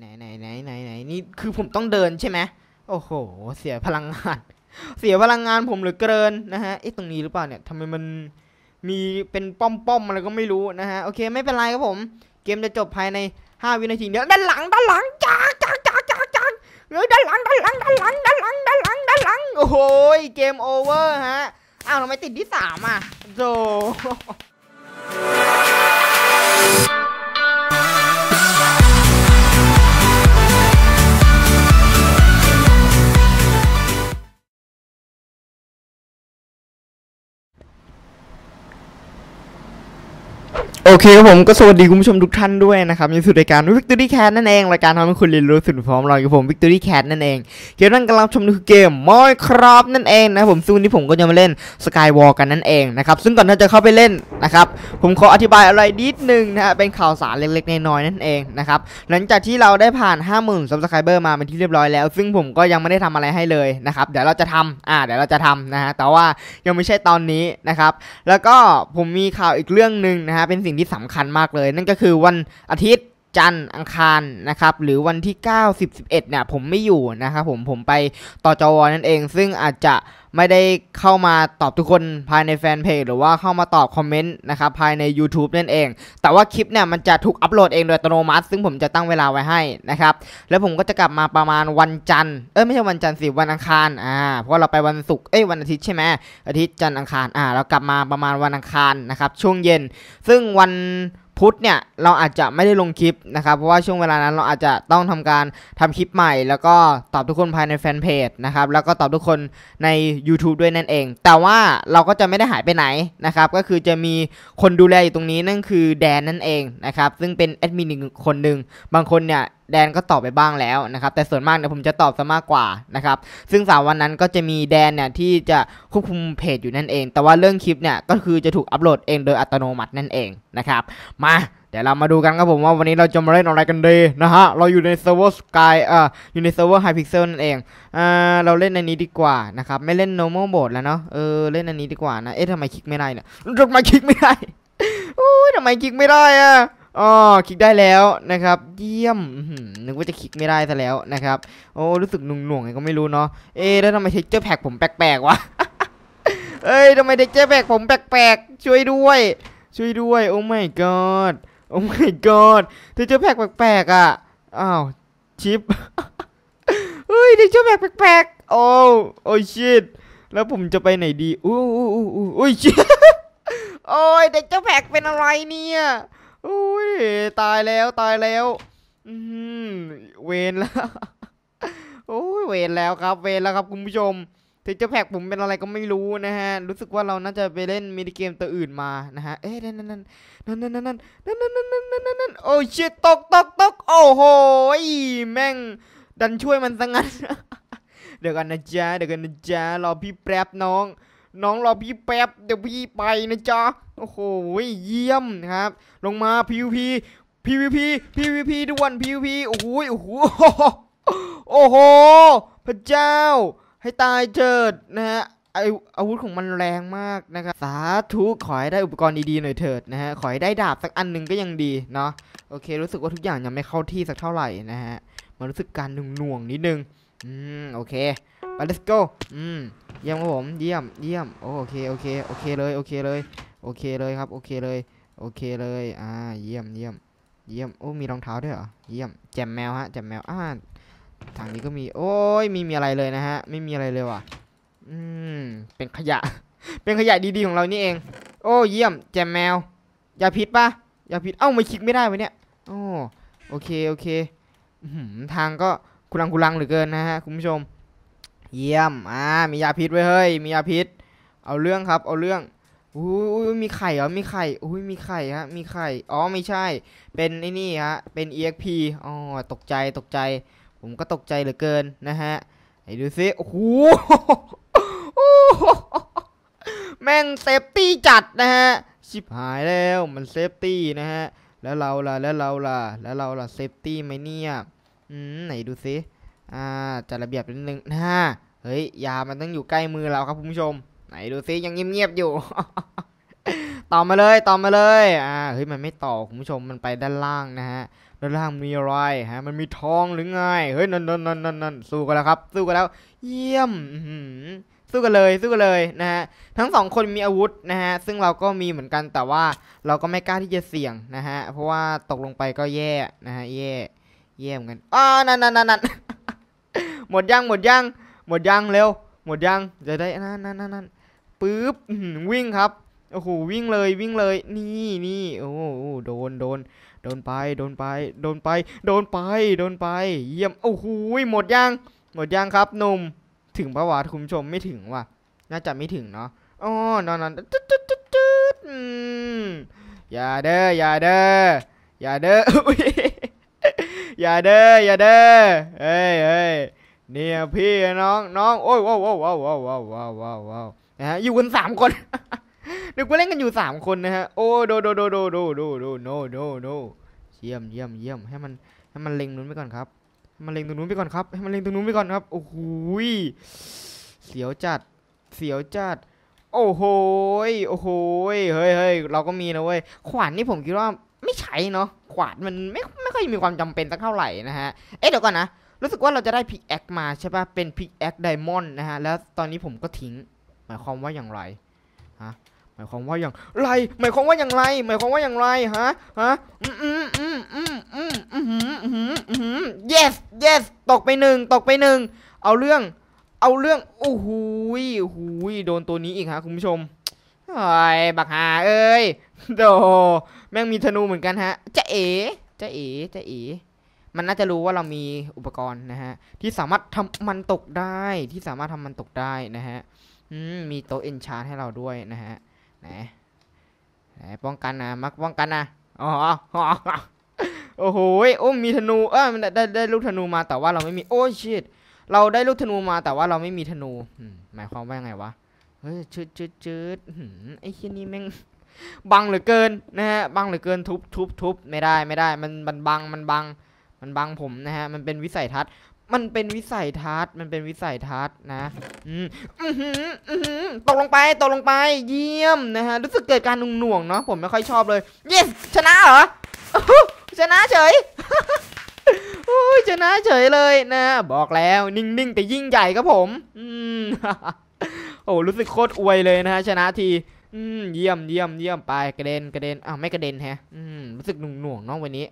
ไหนไหนไหนไหนไหนนี่คือผมต้องเดินใช่ไหมโอ้โหเสียพลังงานเสียพลังงานผมเหลือเกินนะฮะไอ้ตรงนี้หรือเปล่าเนี่ยทำไมมันมีเป็นป้อมป้อมอะไรก็ไม่รู้นะฮะโอเคไม่เป็นไรครับผม เกมจะจบภายใน 5 วินาทีเดี๋ยวด้านหลังด้านหลังจ้าจ้าจ้าจ้าจ้าเฮ้ยด้านหลังด้านหลังด้านหลังด้านหลังด้านหลังด้านหลังโอ้โหเกมโอเวอร์ฮะอ้าวทำไมติดที่สามอ่ะโจโอเคครับผมก็สวัสดีคุณผู้ชมทุกท่านด้วยนะครับในสุดรายการ Victory Cat นั่นเองรายการทำให้คุณเรียนรู้สุดพร้อมรอยกับผม Victory Cat นั่นเอง เกมนั้นกำลังชมคือเกม m i ยค c r a f t นั่นเองนะผมซึ่งนี้ผมก็จะมาเล่น Skywalk กันนั่นเองนะครับซึ่งก่อนที่จะเข้าไปเล่นนะครับผมขออธิบายอะไรนิดนึงนะฮะเป็นข่าวสารเล็กๆน้อยๆนั่นเองนะครับหลังจากที่เราได้ผ่าน 50,000มส b s c เบอร์มาเป็นที่เรียบร้อยแล้ว ซึ่งผมก็ยังไม่ได้ทำอะไรให้เลยนะครับเดี๋ยวเราจะทำอ่าเดี๋ยวเราจะทำนะฮะแต่ว่ายังไม่ใช่ตอนนี้นะครับแล้วก็ผมมีข่าวอีกเรื่องนึงนะฮะเป็นสิ่งงที่สำคัญมากเลย นั่นก็คือวันอาทิตย์จันทร์อังคารนะครับหรือวันที่ 9 10 11เนี่ยผมไม่อยู่นะครับผมผมไปต่อจวนั่นเอง ซึ่งอาจจะไม่ได้เข้ามาตอบทุกคนภายในแฟนเพจหรือว่าเข้ามาตอบคอมเมนต์นะครับภายใน YouTube นั่นเอง แต่ว่าคลิปเนี่ยมันจะถูกอัปโหลดเองโดยอัตโนมัติ ซึ่งผมจะตั้งเวลาไว้ให้นะครับแล้วผมก็จะกลับมาประมาณวันจันทร์เอ้ยไม่ใช่วันจันทร์สิวันอังคารอ่าเพราะเราไปวันศุกร์เอ้ยวันอาทิตย์ใช่ไหมอาทิตย์จันทร์อังคารอ่าเรากลับมาประมาณวันอังคารนะครับช่วงเย็น ซึ่งวันพุธเนี่ยเราอาจจะไม่ได้ลงคลิปนะครับเพราะว่าช่วงเวลานั้นเราอาจจะต้องทำการทำคลิปใหม่ แล้วก็ตอบทุกคนภายในแฟนเพจนะครับแล้วก็ตอบทุกคนใน YouTube ด้วยนั่นเอง แต่ว่าเราก็จะไม่ได้หายไปไหนนะครับก็คือจะมีคนดูแลอยู่ตรงนี้นั่นคือแดนนั่นเองนะครับซึ่งเป็นแอดมินคนหนึ่งบางคนเนี่ยแดนก็ตอบไปบ้างแล้วนะครับแต่ส่วนมากเนี่ยผมจะตอบซะมากกว่านะครับซึ่งสามวันนั้นก็จะมีแดนเนี่ยที่จะควบคุมเพจอยู่นั่นเองแต่ว่าเรื่องคลิปเนี่ยก็คือจะถูกอัปโหลดเองโดยอัตโนมัตินั่นเองนะครับมาเดี๋ยวเรามาดูกันครับผมว่าวันนี้เราจะมาเล่นอะไรกันดีนะฮะเราอยู่ในเซิร์ฟเวอร์สกายเอ่ออยู่ในเซิร์ฟเวอร์ไฮพิกเซลนั่นเองเอ่อเราเล่นในนี้ดีกว่านะครับไม่เล่นโนมอลโ m o d แล้วเนาะเออเล่นในนี้ดีกว่านะเอ๊ะทำไมคลิกไม่ได้เนี่ยทำไมคลิกไม่ได้โอ้ยทำไมคลิกไม่ได้อะอ๋อคลิกได้แล้วนะครับ เยี่ยมนึกว่าจะคลิกไม่ได้ซะแล้วนะครับโอ้รู้สึกหน่วงๆไงก็ไม่รู้เนาะเอ๊แล้วทำไมเท็กเจอร์แพ็กผมแปลกๆวะเอ้ยทำไมเท็กเจอร์แพ็กผมแปลกๆช่วยด้วย ช่วยด้วย โอ้ไม่กอดโอ้ไม่กอดเท็กเจอร์แพ็กแปลกๆอ่ะอ้าวชิปเฮ้ยเท็กเจอร์แพ็กแปลกๆโอ้โอ้ชิดแล้วผมจะไปไหนดีอู้อู้อู้อู้อชิตโอ้ยเด็กเจ้าแพ็กเป็นอะไรเนี่ยอุ้ยตายแล้วตายแล้วเวนแล้วโอ้ยเวนแล้วครับเวนแล้วครับคุณผู้ชมถึงจะแพ็กผมเป็นอะไรก็ไม่รู้นะฮะ รู้สึกว่าเราน่าจะไปเล่นมินิเกมตัวอื่นมานะฮะเอ๊ะนั่นนั่นนั่นนั่นนั่นนั่นนั่นนั่นนั่นนั่นนั่นนั่นนั่นโอ้ชิตตกตกตกโอ้โหแม่ง ดันช่วยมันซะงั้นเดี๋ยวกันนะจ๊ะเดี๋ยวกันนะจ๊ะรอพี่แป๊บน้อง น้องรอพี่แป๊บเดี๋ยวพี่ไปนะจ๊ะโอ้โหเยี่ยมครับลงมา PVP PVP PVP ด่วน PVP โอ้โหโอ้โหโอ้โหพระเจ้า ให้ตายเจิดนะฮะไออาวุธของมันแรงมากนะครับสาธุขอให้ได้อุปกรณ์ดีๆหน่อยเถิดนะฮะขอให้ได้ดาบสักอันหนึ่งก็ยังดีเนาะโอเค รู้สึกว่าทุกอย่างยังไม่เข้าที่สักเท่าไหร่นะฮะมันรู้สึกการหน่วงๆนิดนึงอืมโอเคไป let's go อืมเยี่ยมครับผมเยี่ยมเยี่ยมโอเค โอเคโอเคเลยโอเคเลยโอเคเลยครับ โอเคเลยโอเคเลยอ่าเยี่ยมเยี่ยมเยี่ยมโอ้มีรองเท้า ด้วยเหรอ เยี่ยม แจมแมวฮะแจมแมวอ่าทางนี้ก็มีโอ้ยมีมีอะไรเลยนะฮะ ไม่มีอะไรเลยว่ะอืมเป็นขยะเป็นขยะดี ๆ ของเรานี่เอง โอ้เยี่ยมแจมแมวอย่าพิษปะอย่าพิษเอ้าไม่คลิกไม่ได้ว้เนี่ยโอ้โอเคโอเคทางก็กุลังกุลังเหลือเกินนะฮะคุณผู้ชม เยี่ยมอ่ามียาพิษไว้เฮ้ยมียาพิษ เอาเรื่องครับเอาเรื่องอุ้ยมีไข่เหรอมีไข่อุ้ย มีไข่ฮะมีไข่ อ๋อ ไม่ใช่ เป็นไอ้นี่ฮะ เป็น exp อ๋อ ตกใจ ตกใจ ผมก็ตกใจเหลือเกินนะฮะไอ้ดูซิโอ้โหแม่งเซฟตี้จัดนะฮะชิบหายแล้ว มันเซฟตี้นะฮะ แล้วเราล่ะแล้วเราล่ะแล้วเราล่ะเซฟตี้ไหมเนี่ยอืมไหนดูซิอ่าจัดระเบียบนิดนึงนะฮะเฮ้ย ยา มันต้องอยู่ใกล้มือเราครับคุณผู้ชมไหนดูซิยังเงียบๆอยู่ต่อมาเลยต่อมาเลย อ่าเฮ้ยมันไม่ต่อคุณผู้ชมมันไปด้านล่างนะฮะ ด้านล่างมีอะไรฮะ มันมีทองหรือไงเฮ้ยนั่นนั่นนั่นนั่นนั่นสู้กันแล้วครับ สู้กันแล้ว เยี่ยมสู้กันเลยสู้กันเลยนะฮะทั้งสองคนมีอาวุธนะฮะซึ่งเราก็มีเหมือนกันแต่ว่าเราก็ไม่กล้าที่จะเสี่ยงนะฮะเพราะว่าตกลงไปก็แย่นะฮะแย่แย่เหมือนกันอ่านั่นนั่นนั่นหมดยังหมดยังหมดยังเร็วหมดยังจะได้นั่นนั่นนั่นปึ๊บวิ่งครับ โอ้โหวิ่งเลยวิ่งเลย นี่นี่โอ้โหโดนโดนโดนไป โดนไปโดนไปโดนไปโดนไป เยี่ยมโอ้โหหมดยังหมดยังครับหนุ่มถึงประวัติคุณชมไม่ถึงว่ะน่าจะไม่ถึงเนาะอ๋อนอนนอนตุดตึดตดอย่าเด้ออย่าเด้ออย่าเด้ออย่าเด้ออย่าเด้อเฮ้ยเฮ้ยเนี่ยพี่น้องน้องโอ้ยว้าวว้าวว้าวว้าวว้าวว้าวนะฮะอยู่กันสามคนเด็ก่าเล่นกันอยู่สามคนนะฮะ โอ้ โดโดโดโดโดโดโดโนโดโนเยี่ยม เยี่ยม เยี่ยม ให้มัน ให้มันเล็งนู้นไปก่อนครับ ให้มันเล็งตรงนู้นไปก่อนครับให้มันเล็งตรงนู้นไปก่อนครับ โอ้โหเสียวจัด เสียวจัด โอ้โหโอ้โหเฮ้ย เฮ้ยเราก็มีนะเว้ย ขวานนี่ผมคิดว่าไม่ใช้เนาะ ขวานมันไม่ไม่ค่อยมีความจำเป็นสักเท่าไหร่นะฮะ เอ๊ะเดี๋ยวก่อนนะ รู้สึกว่าเราจะได้พิกแอคมาใช่ป่ะ เป็นพิกแอคไดมอนด์นะฮะ แล้วตอนนี้ผมก็ทิ้งหมายความว่าอย่างไร ฮะ หมายความว่าอย่างไร หมายความว่าอย่างไร หมายความว่าอย่างไร ฮะ ฮะ อืมอืมอืมอืมอืมอืมอืมอืม yes yes ตกไปหนึ่งตกไปหนึ่ง เอาเรื่อง เอาเรื่องโอ้โหหโยโดนตัวนี้อีกฮะคุณผู้ชมไอ้บักหาเอ้ยโดแม่งมีธนูเหมือนกันฮะจะเอ๋จะเอ๋จะเอ๋มันน่าจะรู้ว่าเรามีอุปกรณ์นะฮะที่สามารถทำมันตกได้ที่สามารถทำมันตกได้นะฮะมีโต๊ะเอนชาร์ให้เราด้วยนะฮะไหนไหนป้องกันนะ มักป้องกันนะ อ๋อโอ้โหโอ้มีธนู เออได้ได้ลูกธนูมาแต่ว่าเราไม่มี โอ้ชิดเราได้ลูกธนูมาแต่ว่าเราไม่มีธนูหมายความว่าไงวะเฮ้ยจืดจืดจืดไอ้แช่นี้แม่งบังเหลือเกินนะฮะ บังเหลือเกินทุบทุบทุบไม่ได้ไม่ได้ มันมันบัง มันบัง มันบังผมนะฮะ มันเป็นวิสัยทัศน์มันเป็นวิสัยทัศน์มันเป็นวิสัยทัศน์นะ อืม อือืตกลงไป ตกลงไป เยี่ยม นะฮะ รู้สึกเกิดการหน่วงเนาะผมไม่ค่อยชอบเลย เยสชนะเหรอ ชนะเฉยโอ้ยชนะเฉยเลยนะ บอกแล้ว นิ่งๆ แต่ยิ่งใหญ่ครับผม อืโอ้รู้สึกโคตรอวยเลยนะฮะ ชนะที อืเยี่ยม เยี่ยมเยี่ยมไป กระเด็น กระเด็นอ้าวไม่กระเด็นแฮะ อืรู้สึกหน่วงๆเนาะวันนี้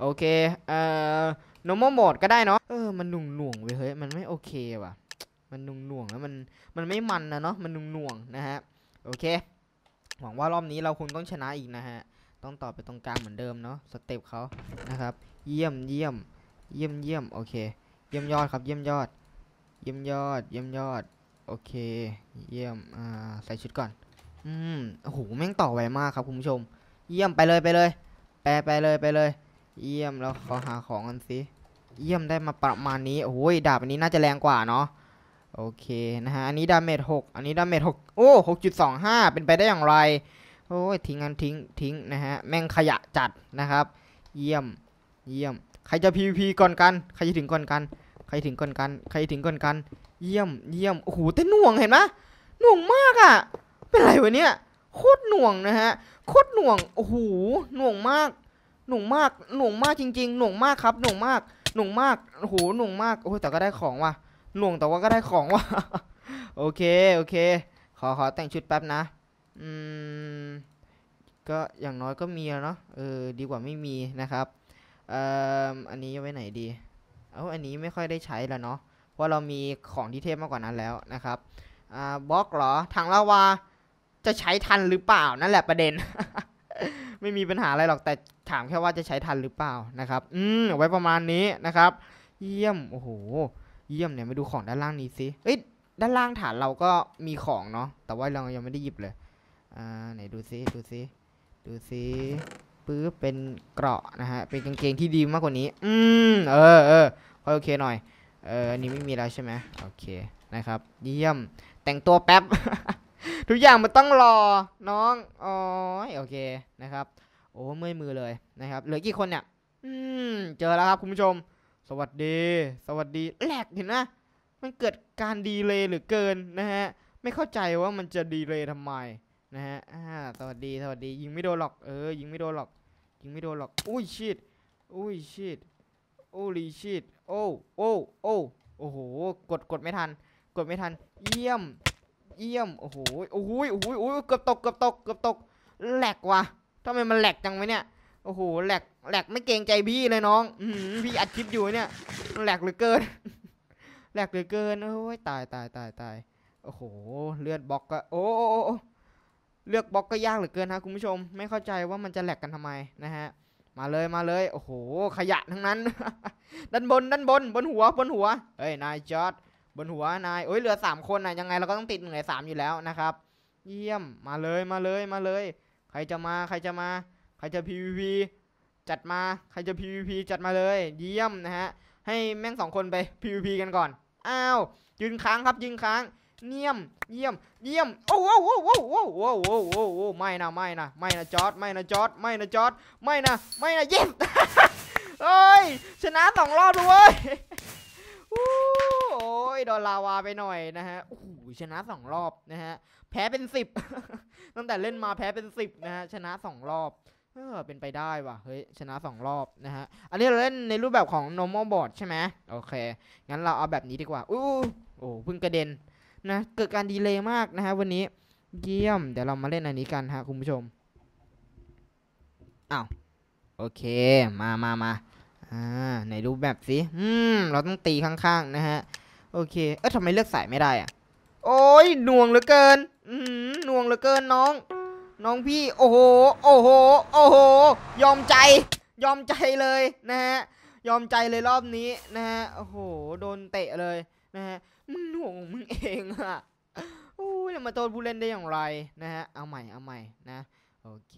โอเค เอ่อโน r m a l m ก็ได้เนาะ เออ มันหน่วงหน่วงเว้ยเฮ้ย มันไม่โอเคว่ะ มันหน่วงหน่วงแล้วมัน มันไม่มันนะเนาะ มันหน่วงหน่วงนะฮะ โอเค หวังว่ารอบนี้เราคงต้องชนะอีกนะฮะ ต้องต่อไปตรงกลางเหมือนเดิมเนาะ สเต็ปเขานะครับ เยี่ยมเยี่ยม เยี่ยม เยี่ยม โอเค เยี่ยมยอดครับเยี่ยมยอด เยี่ยมยอด เยี่ยมยอด โอเค เยี่ยม อ่า ใส่ชุดก่อน อืมโอ้โห แม่งต่อไวมากครับคุณผู้ชม เยี่ยมไปเลยไปเลย แปลไปเลยไปเลยเยี่ยมแล้วขอหาของกันสิเยี่ยมได้มาประมาณนี้ โอ้ยดาบอันนี้น่าจะแรงกว่าเนาะ โอเคนะฮะ อันนี้ดาเมจหกอันนี้ดาเมจหกโอ้หกจุดสองห้าเป็นไปได้อย่างไร โอ้ยทิ้งกันทิ้งทิ้งนะฮะ แม่งขยะจัดนะครับ เยี่ยม เยี่ยม ใครจะ PVP ก่อนกัน ใครจะถึงก่อนกัน ใครถึงก่อนกัน ใครถึงก่อนกัน เยี่ยม เยี่ยม โอ้โหแต่หน่วงเห็นไหมหน่วงมากอ่ะ เป็นไรวะเนี่ย โคตรหน่วงนะฮะ โคตรหน่วง โอ้โหหน่วงมากหนุ่งมาก หนุ่งมากจริงๆ หนุ่งมากครับ หนุ่งมาก หนุ่งมากโอ้โหหนุ่งมากโอ้แต่ก็ได้ของว่ะ หนุ่งแต่ว่าก็ได้ของว่ะ โอเค โอเค ขอ ขอแต่งชุดแป๊บนะ อืมก็อย่างน้อยก็มีแล้วเนาะ เออ ดีกว่าไม่มีนะครับเอ่ออันนี้ไว้ไหนดี เอาอันนี้ไม่ค่อยได้ใช้แล้วเนาะ เพราะเรามีของที่เทพมากกว่านั้นแล้วนะครับ อ่า บล็อกเหรอถังลาวา จะใช้ทันหรือเปล่านั่นแหละประเด็นไม่มีปัญหาอะไรหรอก แต่ถามแค่ว่าจะใช้ทันหรือเปล่านะครับ อืมไว้ประมาณนี้นะครับ เยี่ยมโอ้โหเยี่ยมเนี่ยมาดูของด้านล่างนี้สิเอ้ยด้านล่างฐานเราก็มีของเนาะแต่ว่าเรายังไม่ได้หยิบเลย อ่าไหนดูซิดูซิดูซิปื๊บเป็นเกราะนะฮะเป็นกางเกงที่ดีมากกว่านี้ อืมเออเออโอเคหน่อย เอออันนี้ไม่มีแล้วใช่ไหมโอเคนะครับ เยี่ยมแต่งตัวแป๊บทุกอย่างมันต้องรอน้อง อ๋อโอเคนะครับ โอ้เมื่อยมือเลยนะครับเหลือกี่คนเนี่ยอืมเจอแล้วครับคุณผู้ชม สวัสดีสวัสดีแหลกเห็นนะมันเกิดการดีเลยหรือเกินนะฮะ ไม่เข้าใจว่ามันจะดีเลยทำไมนะฮะสวัสดีสวัสดียิงไม่โดนหรอกเออยิงไม่โดนหรอก ยิงไม่โดนหรอกอุ้ยชิดอุ้ยชิดโอ้ลีชิดโอ้โอ้โอ้โอ้โหกดกดไม่ทันกดไม่ทันเยี่ยมเยี่ยม โอ้โหโอ้โหโอ้โหโอ้เกือบตก เกือบตก เกือบตกแหลกว่ะ ทำไมมันแหลกจังวะเนี่ย โอ้โหแหลกแหลกไม่เกรงใจพี่เลยน้องพี่อัดคลิปอยู่เนี่ยแหลกเหลือเกิน แหลกเหลือเกิน โอ้ย ตายตายตายตาย โอ้โห เลือดบล็อกก็โอ้เลือกบล็อกก็ยากเหลือเกินนะคุณผู้ชม ไม่เข้าใจว่ามันจะแหลกกันทำไมนะฮะ มาเลย มาเลย โอ้โห ขยะทั้งนั้นด้านบนด้านบน บนหัว บนหัว เฮ้ย นายจอร์ดบนหัวนายโอ้ยเหลือสามคนนะยังไงเราก็ต้องติดหนึ่งในสามอยู่แล้วนะครับ เยี่ยม มาเลยมาเลยมาเลย ใครจะมาใครจะมา ใครจะ PVP จัดมาใครจะ PVP จัดมาเลย เยี่ยมนะฮะให้แม่งสองคนไป PVP กันก่อนอ้าวยืนค้างครับยืนค้างเยี่ยม เยี่ยม เยี่ยม โอ้โหโอ้โหโอ้โหโอ้โหโอ้โหไม่นะ ไม่นะไม่นะจอดไม่นะจอดไม่นะจอดไม่นะไม่นะเยี่ยมเฮ้ย ชนะสองรอบด้วยโอ้ยโดนลาวาไปหน่อยนะฮะ โอ้โหชนะสองรอบนะฮะ แพ้เป็นสิบ ตั้งแต่เล่นมาแพ้เป็นสิบนะฮะ ชนะสองรอบ เออเป็นไปได้ว่ะ เฮ้ย ชนะสองรอบนะฮะ อันนี้เราเล่นในรูปแบบของ normal board ใช่ไหม โอเค งั้นเราเอาแบบนี้ดีกว่า อู้ โอ้พึ่งกระเด็น นะ เกิดการดีเลย์มากนะฮะ วันนี้ เยี่ยม เดี๋ยวเรามาเล่นอันนี้กันฮะ คุณผู้ชม อ้าวโอเค มามามาอาไหนดูแบบสิอืมเราต้องตีข้างๆ นะฮะ โอเค เอ๊ะทำไมเลือกสายไม่ได้อ่ะโอ้ยน่วงเหลือเกินอืมน่วงเหลือเกินน้อง น้องพี่ โอ้โห โอ้โห โอ้โห ยอมใจ ยอมใจเลยนะฮะ ยอมใจเลยรอบนี้นะฮะ โอ้โห โดนเตะเลยนะฮะ มึงหน่วงมึงเองอ่ะโอ้ยมาโทษผู้เล่นได้อย่างไรนะฮะ เอาใหม่ เอาใหม่นะ โอเค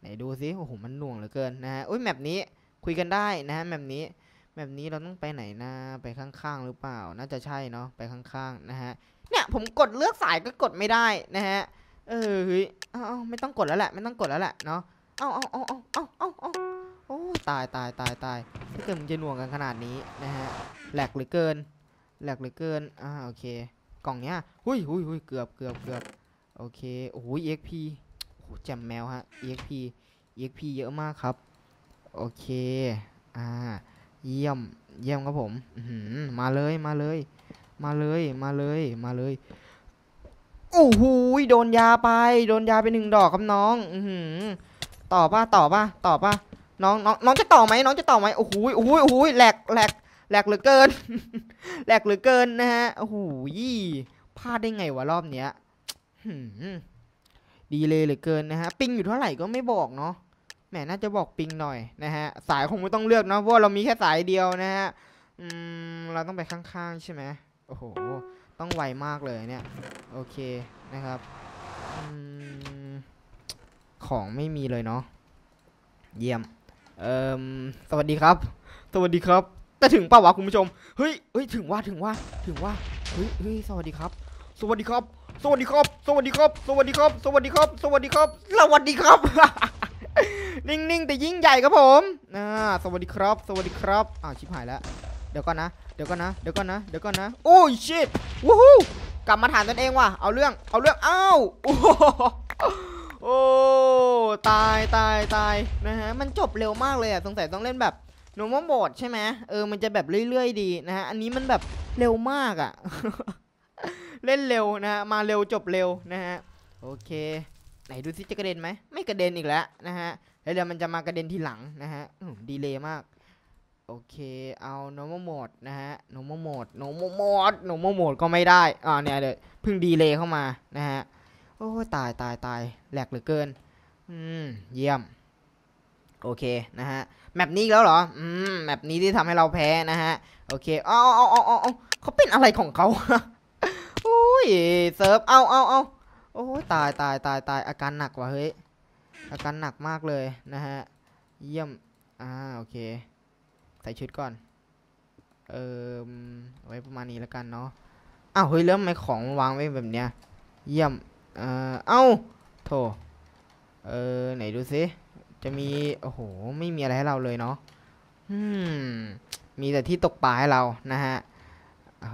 ไหนดูสิโอ้โห มันหน่วงเหลือเกินนะฮะ อุ้ยแมปนี้คุยกันได้นะฮะแบบนี้แบบนี้เราต้องไปไหนนะไปข้างๆ หรือเปล่าน่าจะใช่เนาะไปข้างๆนะฮะ เนี่ยผมกดเลือกสายก็กดไม่ได้นะฮะเออเฮ้ยอาอไม่ต้องกดแล้วแหละ ไม่ต้องกดแล้วแหละเนาะเอาเอาเอาเอาเอาเอาอาโอ้ตายตายตายตายถ้าเกิดมึนจะหน่วงกันขนาดนี้นะฮะแหลกหรือเกินแหลกหรือเกินอ่าโอเคกล่องเนี้ย หุยหุยหุยเกือบเกือบเกือบโอเคโอ้ยเอ็กพีโอ้แจมแมวฮะเอ็กพีเอ็กพีเยอะมากครับโอเค อ่า เยี่ยม เยี่ยมครับผมมาเลย มาเลย มาเลย มาเลย มาเลยโอ้โหโดนยาไป โดนยาไปหนึ่งดอกครับน้อง อืต่อ ป่ะต่อป่ะต่อป่ะน้อง น้องน้องจะต่อไหมน้องจะต่อไหมโอ้โหโอ้โหโอ้โหแหลก แหลก แหลกเหลือเกิน แหลกเหลือเกิน นะฮะ โอ้โหยี่พลาดได้ไงวะ รอบเนี้ย ดีเลยเหลือเกินนะฮะ ปิงอยู่เท่าไหร่ก็ไม่บอกเนาะแหมน่าจะบอกปิงหน่อยนะฮะ สายคงไม่ต้องเลือกเนาะ เพราะเรามีแค่สายเดียวนะฮะ อืม เราต้องไปข้างๆใช่ไหมโอ้โห ต้องไวมากเลยเนี่ย โอเค นะครับอของไม่มีเลยเนาะ เยี่ยม เอ่อสวัสดีครับ สวัสดีครับ แต่ถึงป่าวะคุณผู้ชม เฮ้ย เฮ้ย ถึงว่าถึงว่าถึงว่าเฮ้ยเฮ้ยสวัสดีครับ สวัสดีครับ สวัสดีครับ สวัสดีครับ สวัสดีครับ สวัสดีครับ สวัสดีครับสวัสดีครับนิ่ง ๆ แต่ยิ่งใหญ่ครับผมน่าสวัสดีครับ สวัสดีครับ อ้าวชิบหายแล้ว เดี๋ยวก่อนนะ เดี๋ยวก่อนนะเดี๋ยวก่อนนะเดี๋ยวก่อนนะ โอ้ยชิบวู้ฮู้กลับมาถานตนเองว่ะ เอาเรื่องเอาเรื่องอ้าวโอ้ ตายตายตาย นะฮะ มันจบเร็วมากเลยอ่ะ สงสัยต้องเล่นแบบหนมอมบดใช่ไหม เออ มันจะแบบเรื่อย ๆ ดีนะฮะ อันนี้มันแบบเร็วมากอ่ะ เล่นเร็วนะฮะมาเร็วจบเร็วนะฮะ โอเค ไหนดูซิจะกระเด็นไหมไม่กระเด็นอีกแล้วนะฮะแล้วเดี๋ยวมันจะมากระเด็นที่หลังนะฮะดีเลย์มาก โอเค เอา normal mode นะฮะ normal mode normal mode normal mode ก็ไม่ได้อ่าเนี่ยเดี๋ยวเพิ่งดีเลย์เข้ามา นะฮะ โอ้ตายตายตาย แหลกเหลือเกิน อืม เยี่ยม โอเคนะฮะแมปนี้แล้วเหรอ อืมแมปนี้ที่ทำให้เราแพ้นะฮะ โอเคออาวอาวอาเอาวอเขาเป็นอะไรของเขาโอ้ยเซิร์ฟ เอาเอาเอาโอ้ตายตาย ตายตาย อาการหนักว่ะเฮ้ยอาการหนักมากเลยนะฮะ เยี่ยมอ่าโอเคใส่ชุดก่อนเออไว้ประมาณนี้แล้วกันเนาะอ้าวเฮ้ยเริ่มไม่ของวางไว้แบบเนี้ยเยี่ยม เอ่อเอ้าโถเออไหนดูซิจะมีโอ้โหไม่มีอะไรให้เราเลยเนาะฮึมมีแต่ที่ตกปลาให้เรานะฮะ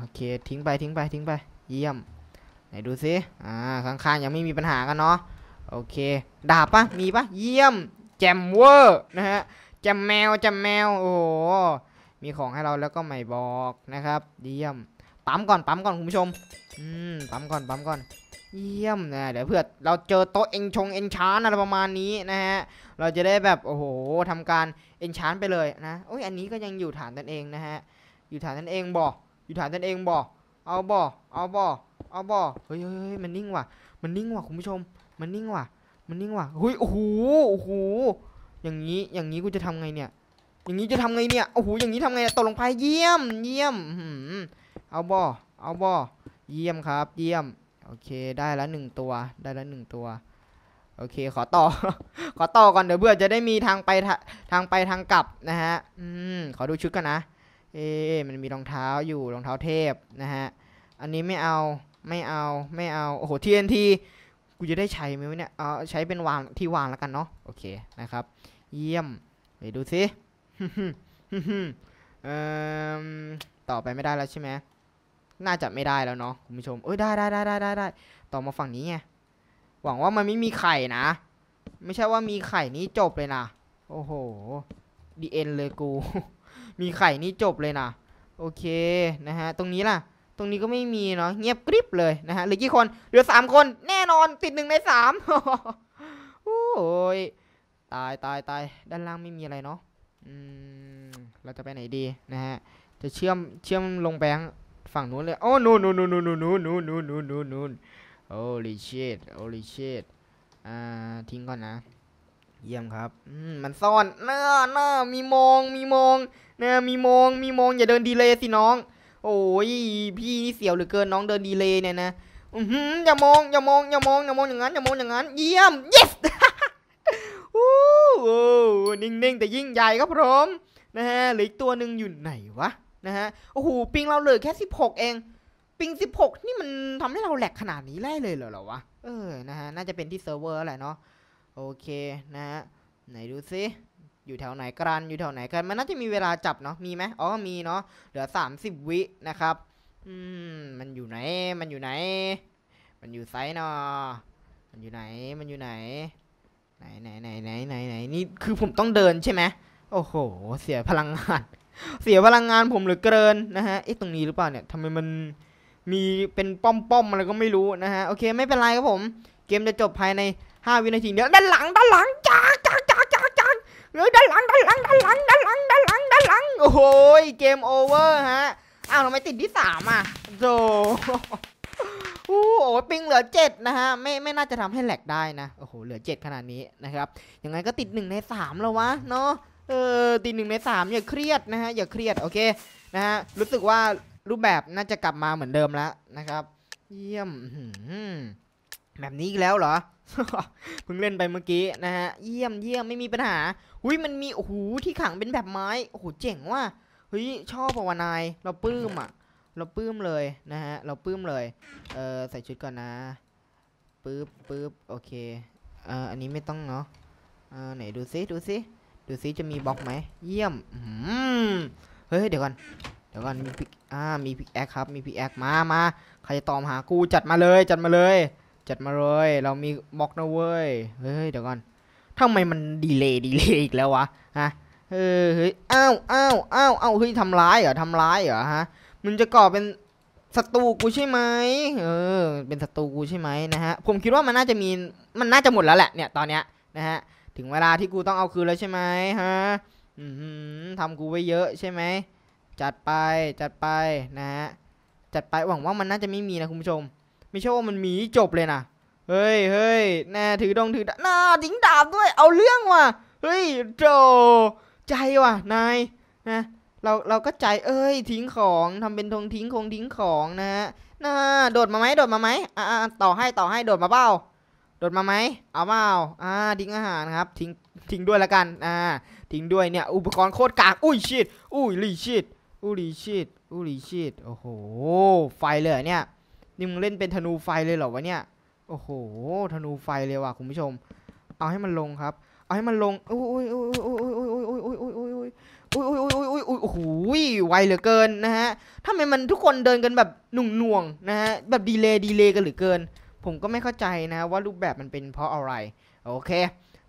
โอเคทิ้งไปทิ้งไปทิ้งไป เยี่ยมไหนดูซิอ่าข้างๆยังไม่มีปัญหากันเนาะโอเค ดาบปะมีปะเยี่ยมแจมเวอร์นะฮะแจมแมวแจมแมวโอ้โหมีของให้เราแล้วก็ไม่บอกนะครับเยี่ยมปั๊มก่อนปั๊มก่อนคุณผู้ชมอืมปั๊มก่อนปั๊มก่อน เยี่ยมนะเดี๋ยวเพื่อเราเจอโต๊ะเอ็นชงเอ็นชานอะไรประมาณนี้นะฮะเราจะได้แบบโอ้โห ทำการเอ็นชานไปเลยนะโอ้ยอันนี้ก็ยังอยู่ฐานตนเองนะฮะอยู่ฐานตนเองบออยู่ฐานตนเองบอเอาบอเอาบอเอาบอเฮ้ยเฮ้ยมันนิ่งว่ะมันนิ่งว่ะคุณผู้ชมมันนิ่งว่ะ มันนิ่งว่ะเฮ้ยโอ้โห โอ้โห อย่างนี้ อย่างนี้กูจะทำไงเนี่ย อย่างนี้จะทำไงเนี่ย โอ้โห อย่างนี้ทำไงตกลงไปเยี่ยม เยี่ยมเอาบ่อเอาบ่อเยี่ยมครับ เยี่ยม โอเค ได้ละหนึ่งตัว ได้ละหนึ่งตัว โอเค ขอต่อ ขอต่อก่อน เดี๋ยวเบื่อจะได้มีทางไปทางไปทางกลับนะฮะ อืมขอดูชุดกันนะ เอ๊มันมีรองเท้าอยู่ รองเท้าเทพนะฮะ อันนี้ไม่เอา ไม่เอา ไม่เอา โอ้โห TNT กูจะได้ใช้ไหมเนี่ยเอาใช้เป็นวางที่วางแล้วกันเนาะ โอเค นะครับ เยี่ยมไปดูสิเอ่อต่อไปไม่ได้แล้วใช่ไหม น่าจะไม่ได้แล้วเนาะ คุณผู้ชม เอ้ยได้ได้ได้ได้ได้ได้ ต่อมาฝั่งนี้ไง หวังว่ามันไม่มีไข่นะ ไม่ใช่ว่ามีไข่นี้จบเลยนะ โอ้โหดีเอ็นเลยกู มีไข่นี้จบเลยนะ โอเคนะฮะ ตรงนี้ล่ะตรงนี้ก็ไม่มีเนาะเงียบกริบเลยนะฮะ เหลือกี่คนเหลือสามคนแน่นอนติดหนึ่งในสามโอ้ยตายตายตายด้านล่างไม่มีอะไรเนาะเราจะไปไหนดีนะฮะ จะเชื่อมเชื่อมลงแบงฝั่งนู้นเลย โอ้นู่นนู่นนู่นนู่นนูนนู่นูนู่นูนู่นโอ้ลิเชตโอ้ลิเชตอ่าทิ้งก่อนนะ เยี่ยมครับมันซ่อนเน้อเน้อมีมองมีมองเน้อมีมองมีมองอย่าเดินดีเลยสิ น้องโอ้ย พี่ นี่เสียวเหลือเกินน้องเดินดีเลยเนี่ยนะอืมอย่ามองอย่ามองอย่ามองอย่ามองอย่างนั้นอย่ามองอย่างนั้นเยี่ยม yes โอ้นิ่งๆแต่ยิ่งใหญ่ครับผมนะฮะหลืออีกตัวหนึ่งอยู่ไหนวะนะฮะโอ้โหปิงเราเหลือแค่ 16 เองปิง 16 นี่มันทำให้เราแหลกขนาดนี้ได้เลยเหรอหรอวะเออนะฮะน่าจะเป็นที่เซิร์ฟเวอร์แหละเนาะโอเคนะฮะไหนดูซิอยู่แถวไหนกรันอยู่แถวไหนกันมันน่าจะมีเวลาจับเนาะมีไหมอ๋อมีเนาะเหลือ30วินะครับอืมมันอยู่ไหน มันอยู่ไหน มันอยู่ไซน์เนาะมันอยู่ไหน มันอยู่ไหนไหนไหนไหนไหนไหนไหนนี่คือผมต้องเดินใช่ไหมโอ้โห เสียพลังงาน เสียพลังงานผมเหลือเกินนะฮะไอ้ตรงนี้หรือเปล่าเนี่ยทำไมมันมีเป็นป้อมป้อมอะไรก็ไม่รู้นะฮะโอเคไม่เป็นไรครับผม เกมจะจบภายใน 5วินาทีเดียวด้านหลังด้านหลังจ้าเฮ้ยด้านหลังด้านหลังด้านหลังด้านหลังด้านหลังด้านหลังโอ้ยเกมโอเวอร์ฮะอ้าวทำไมติดที่สามอ่ะโจโอ้โหปิงเหลือเจ็ดนะฮะไม่ไม่น่าจะทำให้แหลกได้นะโอ้โหเหลือเจ็ดขนาดนี้นะครับยังไงก็ติดหนึ่งในสามแล้ววะเนาะเออติดหนึ่งในสามอย่าเครียดนะฮะอย่าเครียดโอเคนะฮะรู้สึกว่ารูปแบบน่าจะกลับมาเหมือนเดิมแล้วนะครับ เยี่ยมแบบนี้อีกแล้วเหรอเพิ่งเล่นไปเมื่อกี้นะฮะเยี่ยมเยี่ยมไม่มีปัญหาหุ้ยมันมีโอ้โหที่ขังเป็นแบบไม้ โอ้โหเจ๋งว่ะเฮ้ยชอบปะวานาย เราปลื้มอ่ะเราปลื้มเลยนะฮะเราปลื้มเลยเออใส่ชุดก่อนนะ ปื๊บปื๊บโอเคเอออันนี้ไม่ต้องเนาะเออไหนดูซิดูซิดูซิจะมีบล็อกไหม เยี่ยมเฮ้ยเดี๋ยวก่อนเดี๋ยวก่อนมีพิกอ่ามีพิกแอคครับ มีพิกแอคมามาใครจะตอมหากูจัดมาเลยจัดมาเลยจัดมาเลย เรามีบล็อกนะเว้ย เฮ้ยเดี๋ยวก่อนทำไมมันดีเลย์ดีเลย์อีกแล้ววะฮะ เออเฮ้ยอ้าวอ้าวอ้าวอ้าวเฮ้ยทำร้ายเหรอทำร้ายเหรอฮะ มันจะก่อเป็นศัตรูกูใช่ไหมเออเป็นศัตรูกูใช่ไหมนะฮะ ผมคิดว่ามันน่าจะมี มันน่าจะหมดแล้วแหละเนี่ยตอนเนี้ยนะฮะ ถึงเวลาที่กูต้องเอาคืนแล้วใช่ไหมฮะทำกูไว้เยอะใช่ไหม จัดไปจัดไปนะฮะ จัดไปหวังว่ามันน่าจะไม่มีนะคุณผู้ชมไม่ใช่ว่ามันมีจบเลยนะ เฮ้ยเฮ้ยแน่ถือดงถือน่าทิ้งดาบด้วย เอาเรื่องว่ะเฮ้ยโจใจว่ะนาย นะ เราเราก็ใจเอ้ยทิ้งของทำเป็นทงทิ้งคงทิ้งของนะฮะ น่าโดดมาไหมโดดมาไหมอ่าต่อให้ต่อให้โดดมาเป้าโดดมาไหม เอาเปล่าอ่าทิ้งอาหารครับทิ้งทิ้งด้วยละกัน อ่าทิ้งด้วยเนี่ย อุปกรณ์โคตรกาก อุ้ยชิดอุ้ยลีชิดอุ้ยลีชิดอุ้ยลีชิดโอ้โหไฟเลยเนี่ยนี่มึงเล่นเป็นธนูไฟเลยเหรอวะเนี่ย โอ้โห ธนูไฟเลยว่ะคุณผู้ชม เอาให้มันลงครับ เอาให้มันลงโอ้ยโอ้ยโอ้ยโอ้ยโอ้ยโอ้ยโอ้ยโอ้ยโอ้ยโอ้ยโอ้ยโอ้ยโอ้ยโอ้ยโอ้ยโอ้โไวเหลือเกินนะฮะทำไมมันทุกคนเดินกันแบบหนุ่งหน่วงนะฮะ แบบดีเลย์ดีเลย์กันเหลือเกิน ผมก็ไม่เข้าใจนะ ว่ารูปแบบมันเป็นเพราะอะไร โอเค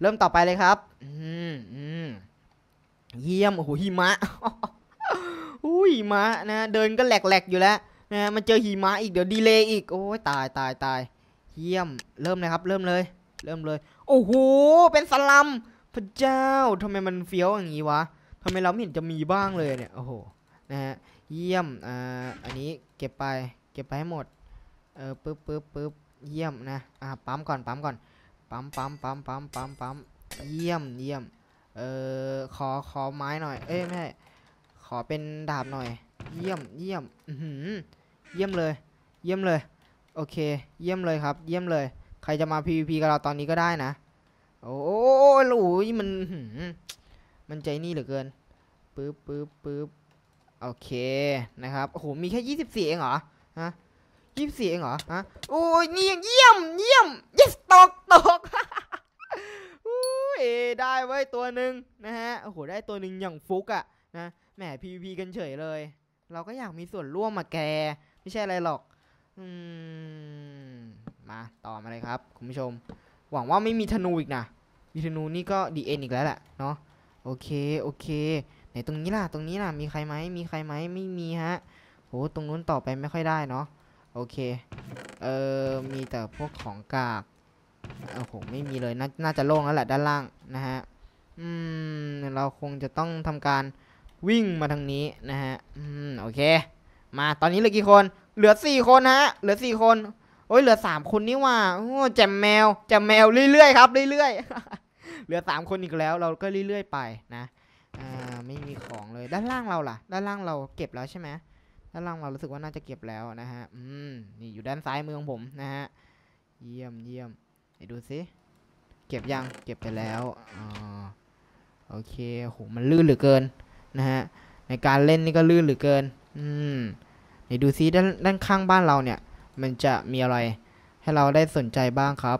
เริ่มต่อไปเลยครับอืมอืมเยี่ยม โอ้โหหิมะอุ้ยหิมะนะ เดินก็แหลกแหลกอยู่แล้วนะมันเจอหิมะอีกเดี๋ยวดีเลย์อีกโอ้ยตายตายตาย เยี่ยมเริ่มเลยครับ เริ่มเลย เริ่มเลย โอ้โหเป็นสลัมพระเจ้าทำไมมันเฟี้ยวอย่างนี้วะทำไมเราไม่เห็นจะมีบ้างเลยเนี่ยโอ้โหนะฮะเยี่ยมอ่าอันนี้เก็บไป เก็บไปให้หมดเออปึ๊บปึ๊บปึ๊บเยี่ยมนะอ่าปั๊มก่อนปั๊มก่อนปั๊มปั๊มปั๊มปั๊มปั๊มปั๊มเยี่ยมเยี่ยม เออขอขอไม้หน่อย เอ้ยไม่ขอเป็นดาบหน่อย เยี่ยมเยี่ยมอือหือเยี่ยมเลย เยี่ยมเลย โอเค เยี่ยมเลยครับ เยี่ยมเลย ใครจะมา PVP กับเราตอนนี้ก็ได้นะ โอ้ยโอ้ยมันมันใจนี่เหลือเกินปึ๊บปึ๊บปึ๊บโอเค นะครับ โอ้โห มีแค่ยี่สิบสี่เองเหรอ ฮะยี่สิบสี่เองเหรอ ฮะ โอ้ย นี่ยังเยี่ยม เยี่ยม y ่ s ตกตกอ้ย ได้ไว้ตัวหนึ่งนะฮะ โอ้โห ได้ตัวหนึ่งอย่างฟุกอะนะ แหม PVP กันเฉยเลย เราก็อยากมีส่วนร่วมมาแกไม่ใช่อะไรหรอกอืมมาต่อมาเลยครับคุณผู้ชม หวังว่าไม่มีธนูอีกนะมีธนูนี่ก็ดีเอ็นอีกแล้วแหละเนาะ โอเค โอเค ไหนตรงนี้ล่ะ ตรงนี้ล่ะ มีใครไหมมีใครไหมไม่มีฮะ โห ตรงนู้นต่อไปไม่ค่อยได้เนาะ โอเค เออมีแต่พวกของกาก โอ้โหไม่มีเลยน่าจะโล่งแล้วแหละด้านล่างนะฮะ อืม เราคงจะต้องทำการวิ่งมาทางนี้นะฮะ อืม โอเคมา ตอนนี้เหลือกี่คน เหลือสี่คนฮะ เหลือสี่คนโอ้ยเหลือสามคนนี่ว่าโอ้แจมแมวแจมแมวเรื่อยๆครับเรื่อยๆ เหลือสามคนอีกแล้วเราก็เรื่อยๆไปนะ อ่าไม่มีของเลยด้านล่างเราล่ะ ด้านล่างเราเก็บแล้วใช่ไหมด้านล่างเรารู้สึกว่าน่าจะเก็บแล้วนะฮะ อืมนี่อยู่ด้านซ้ายมือของผมนะฮะเยี่ยมเยี่ยมไปดูสิ เก็บยังเก็บไปแล้วอ๋อโอเคโหมันลื่นเหลือเกินนะฮะในการเล่นนี่ก็ลื่นเหลือเกินอืม ไหนดูซิด้านด้านข้างบ้านเราเนี่ย มันจะมีอะไร ให้เราได้สนใจบ้างครับ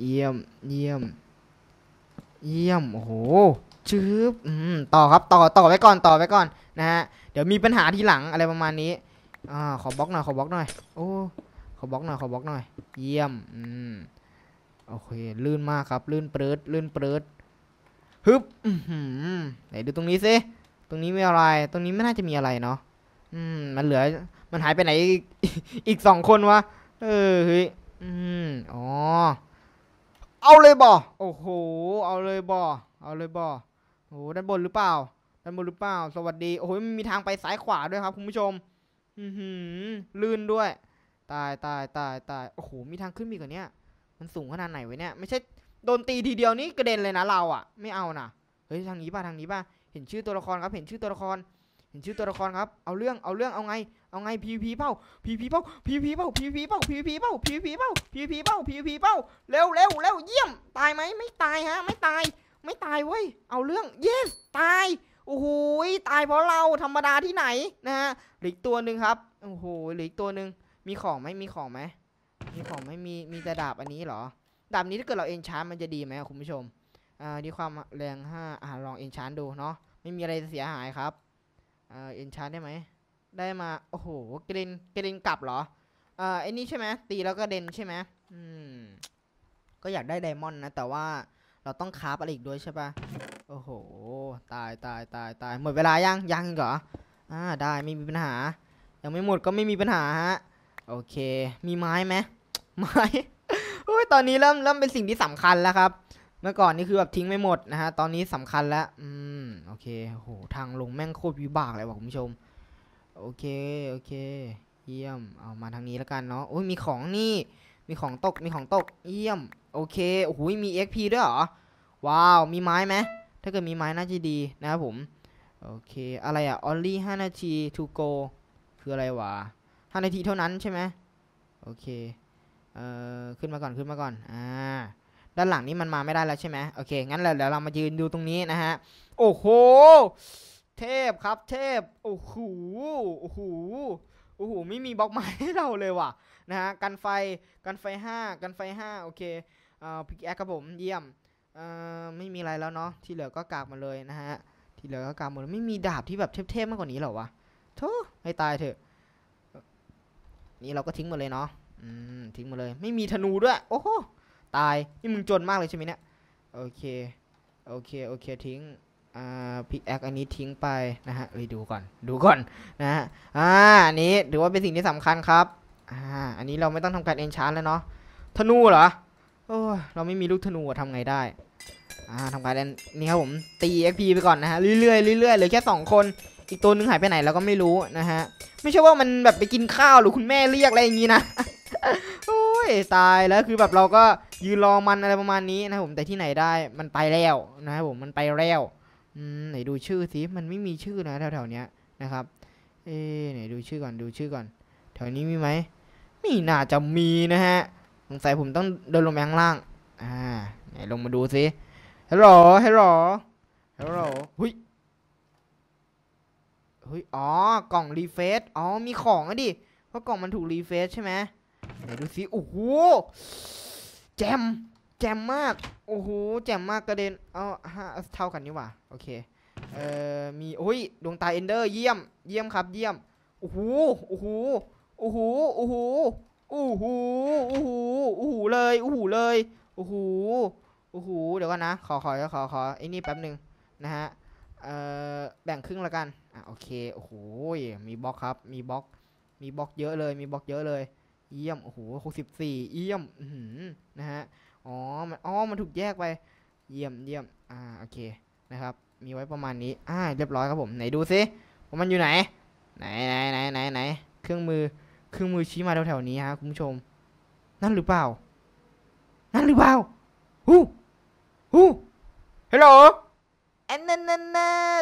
เยี่ยมเยี่ยม เยี่ยม โอ้โหจืบอืม ต่อครับ ต่อ ต่อไว้ก่อน ต่อไว้ก่อน นะฮะ เดี๋ยวมีปัญหาทีหลังอะไรประมาณนี้ อ่า ขอบล็อกหน่อย ขอบล็อกหน่อย โอ้ ขอบล็อกหน่อย ขอบล็อกหน่อย เยี่ยม อืม โอเค ลื่นมากครับ ลื่นเปิด ลื่นเปิดฮึบอืมไหนดูตรงนี้สิตรงนี้ไม่อะไร ตรงนี้ไม่น่าจะมีอะไรเนาะอืมมันเหลือ มันหายไปไหนอีกสองคนวะเออเฮ้ยอืมอ๋อเอาเลยบ่โอ้โหเอาเลยบ่เอาเลยบ่โอ้โหด้านบนหรือเปล่าด้านบนหรือเปล่าสวัสดี โอ้โหมันมีทางไปซ้ายขวาด้วยครับคุณผู้ชม อืมลื่นด้วย ตายตายตายตายโอ้โหมีทางขึ้นมีกว่านี้มันสูงขนาดไหนไว้เนี่ยไม่ใช่โดนตีทีเดียวนี่กระเด็นเลยนะเราอ่ะ ไม่เอาน่ะเฮ้ยทางนี้ป่ะทางนี้ป่ะเห็นชื่อตัวละครครับเห็นชื่อตัวละครเห็นชื่อตัวละครครับ เอาเรื่อง เอาเรื่อง เอาไง เอาไงีพีเป้าีพีเป้าีพีเป้าีพีเป้าีพีเป้าีพีเป้าีพีเป้าีพีเป้าเร็วเร็วเร็วเยี่ยม ตายไหมไม่ตายฮะ ไม่ตาย ไม่ตายเว้ย เอาเรื่อง เยส ตาย โอ้โหตายเพราะเราธรรมดาที่ไหนนะฮะหลีกตัวหนึ่งครับ โอ้โหหลีกตัวหนึ่งมีของไหมมีของไหม มีของไม่มี มีแต่ดาบอันนี้เหรอ ดาบนี้ถ้าเกิดเราเอนชาร์มันจะดีไหมคุณผู้ชม อ่าดีความแรงห้าอ่าลองเอนชาร์ดูเนาะไม่มีอะไรเสียหายครับเอ็อเอนชาร์ได้ไหม ได้มาโอ้โหกริเนกรินกลับเหรอเอ่อไอ้นี่ใช่ไหมตีแล้วก็เด่นใช่ไหมอืมก็อยากได้ไดมอนด์นะแต่ว่าเราต้องคาบอะไรอีกด้วยใช่ปะโอ้โหตายตายตายตายหมดเวลายังยังเหรออ่าได้ ไม่มีปัญหา ยังไม่หมดก็ไม่มีปัญหาฮะโอเค มีไม้ไหมไม้โอ้ยตอนนี้เริ่มเริ่มเป็นสิ่งที่สำคัญแล้วครับเมื่อก่อนนี่คือแบบทิ้งไม่หมดนะฮะ ตอนนี้สำคัญแล้ว อืม โอเคโห ทางลงแม่งโคตรวิบากเลยว่ะคุณผู้ชม โอเค โอเค เยี่ยม เอามาทางนี้แล้วกันเนาะโอ้ยมีของนี่ มีของตก มีของตก เยี่ยม โอเค โอ้โหมี XP ด้วยเหรอ ว้าว มีไม้ไหมถ้าเกิดมีไม้น่าจะดีนะครับผม โอเค อะไรอะออลลี่5นาที to go คืออะไรวะ 5 นาทีเท่านั้นใช่ไหม โอเค เอ่อ ขึ้นมาก่อน ขึ้นมาก่อน อ่าด้านหลังนี้มันมาไม่ได้แล้วใช่ไหมโอเคงั้นเดี๋ยวเรามายืนดูตรงนี้นะฮะโอ้โหเทพครับเทพโอ้โหโอ้โหโอ้โหไม่มีบล็อกไม้ให้เราเลยว่ะนะฮะกันไฟกันไฟ5กันไฟ5โอเคเอ่อพิกแอคครับผมเยี่ยมเอ่อไม่มีอะไรแล้วเนาะที่เหลือก็กากมาเลยนะฮะที่เหลือก็กากหมดไม่มีดาบที่แบบเทพๆมากกว่านี้หรอวะโธ่ให้ตายเถอะนี่เราก็ทิ้งหมดเลยเนาะอืมทิ้งหมดเลย ไม่มีธนูด้วยโอ้โหตาย นี่มึงจนมากเลยใช่ไหมเนี่ย โอเค โอเค โอเคทิ้ง อ่าพิกแอคอันนี้ทิ้งไปนะฮะเลยดูก่อน ดูก่อน นะฮะ อ่า อันนี้ถือว่าเป็นสิ่งที่สำคัญครับ อ่า อันนี้เราไม่ต้องทำการเอนชาร์แล้วเนาะธนูเหรอโอ้เราไม่มีลูกธนูทำไงได้ อ่าทำการเลนนี่ครับผม ตีเอ็กพีไปก่อนนะฮะ เรื่อยๆ เรื่อยๆเหลือแค่สองคน อีกตัวนึงหายไปไหนเราก็ไม่รู้นะฮะ ไม่ใช่ว่ามันแบบไปกินข้าวหรือคุณแม่เรียกอะไรอย่างงี้นะยตายแล้วคือแบบเราก็ยืนรอมันอะไรประมาณนี้นะผมแต่ที่ไหนได้มันไปแล้วนะผมมันไปแล้วไหนดูชื่อสิมันไม่มีชื่อนะแถวๆเนี้ยนะครับเอ๊ไหนดูชื่อก่อนดูชื่อก่อนแถวนี้มีไหมไม่น่าจะมีนะฮะสงสัยผมต้องเดินลงไปข้างล่างอ่าไหนลงมาดูสิฮัลโหลฮัลโหลฮัลโหลหุยหุยอ๋อกล่องรีเฟซอ๋อมีของอะดิเพราะกล่องมันถูกรีเฟซใช่ไหมเดี๋ยวดูสิโอ้โหแจมแจมมากโอ้โหแจมมากกระเด็นเอาห้าเท่ากันนี่หว่าโอเคเอ่อมีโอ้ยดวงตาเอนเดอร์เยี่ยมเยี่ยมครับเยี่ยมโอ้โหโอ้โหโอ้โหโอ้โหโอ้โหโอ้โหโอ้โหเลยโอ้โหเลยโอ้โหโอ้โหเดี๋ยวก่อนนะขอขอขอขอไอ้นี่แป๊บหนึ่งนะฮะเอ่อแบ่งครึ่งละกันอ่ะโอเคโอ้โหมีบล็อกครับ มีบล็อกมีบล็อกเยอะเลยมีบล็อกเยอะเลยเยี่ยม โอ้โหหกสิบสี่เยี่ยมนะฮะ อ๋อ มัน อ๋อ มันถูกแยกไป เยี่ยมเยี่ยมอ่า โอเค นะครับ มีไว้ประมาณนี้อ่าเรียบร้อยครับผม ไหนดูซิว่ามันอยู่ไหน ไหนไหนไหนไหนไหนเครื่องมือ เครื่องมือชี้มาแถวๆนี้ฮะคุณผู้ชม นั่นหรือเปล่า นั่นหรือเปล่าฮู้ฮู้ฮัลโหลแอันนั้นน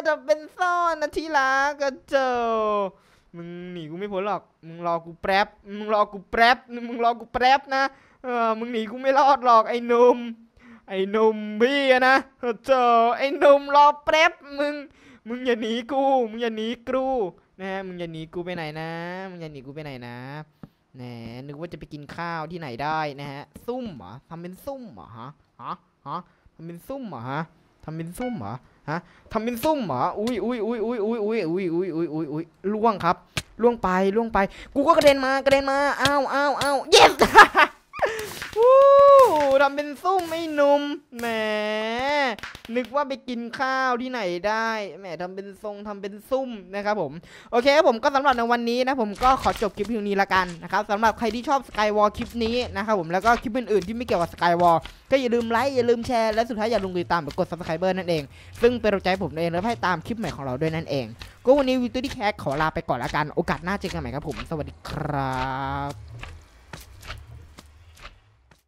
จะเป็นซ่อนนะที่รักก็เจอมึงหนีกูไม่พ้นหรอก มึงรอกูแป๊บมึงรอกูแป๊บมึงรอกูแป๊บนะเออมึงหนีกูไม่รอดหรอกไอ้นม ไอ้นมพี่นะเจอไอ้นมรอแป๊บมึง มึงอย่าหนีกู มึงอย่าหนีกูนะฮะ มึงอย่าหนีกูไปไหนนะ มึงอย่าหนีกูไปไหนนะ แหมนึกว่าจะไปกินข้าวที่ไหนได้นะฮะซุ่มเหรอทำเป็นซุ่มเหรอฮะ ฮะ ฮะทำเป็นซุ่มเหรอฮะทำเป็นซุ่มเหรอฮะทำเป็นซุ่มเหรออุ้ยอุ้ยอุ้ยอุ้ยอุ้ยอุ้ยอุ้ยอุ้ยอุ้ยอุ้ยอุ้ยล่วงครับ ล่วงไป ล่วงไป กูก็กระเด็นมา กระเด็นมา อ้าวอ้าวอ้าวเย็ดทำเป็นซุ่มไม่นุ่มแหม นึกว่าไปกินข้าวที่ไหนได้แหมทำเป็นทรงทำเป็นซุ่มนะครับผมโอเคผมก็สำหรับในวันนี้นะผมก็ขอจบคลิปเพียงนี้ละกันนะครับสำหรับใครที่ชอบสกายวอลคลิปนี้นะครับผมแล้วก็คลิปอื่นๆที่ไม่เกี่ยวกับสกายวอลก็อย่าลืมไลค์ อย่าลืมแชร์และสุดท้ายอย่าลืมติดตามกดซับสไครเบอร์นั่นเอง ซึ่งเป็นกำลังใจผมเองและให้ตามคลิปใหม่ของเราด้วยนั่นเองก็วันนี้วิวตี้แคสขอลาไปก่อนละกันโอกาสหน้าเจอกันใหม่ครับผมสวัสดีครับ